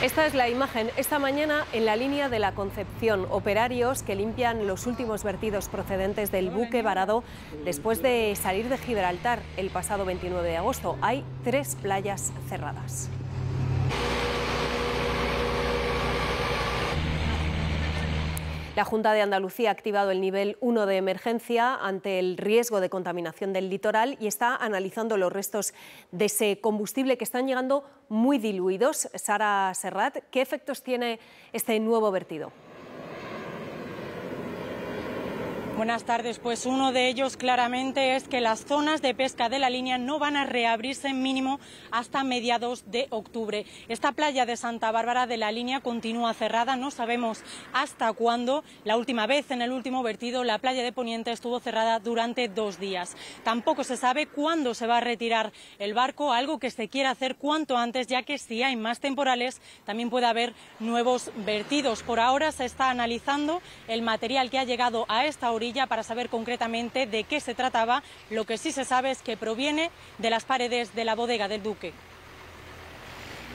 Esta es la imagen esta mañana en la línea de la Concepción, operarios que limpian los últimos vertidos procedentes del buque varado después de salir de Gibraltar el pasado 29 de agosto. Hay tres playas cerradas. La Junta de Andalucía ha activado el nivel 1 de emergencia ante el riesgo de contaminación del litoral y está analizando los restos de ese combustible que están llegando muy diluidos. Sara Serrat, ¿qué efectos tiene este nuevo vertido? Buenas tardes. Pues uno de ellos claramente es que las zonas de pesca de la línea no van a reabrirse en mínimo hasta mediados de octubre. Esta playa de Santa Bárbara de la línea continúa cerrada, no sabemos hasta cuándo. La última vez, en el último vertido, la playa de Poniente estuvo cerrada durante dos días. Tampoco se sabe cuándo se va a retirar el barco, algo que se quiere hacer cuanto antes, ya que si hay más temporales también puede haber nuevos vertidos. Por ahora se está analizando el material que ha llegado a esta orilla para saber concretamente de qué se trataba. Lo que sí se sabe es que proviene de las paredes de la bodega del Duque.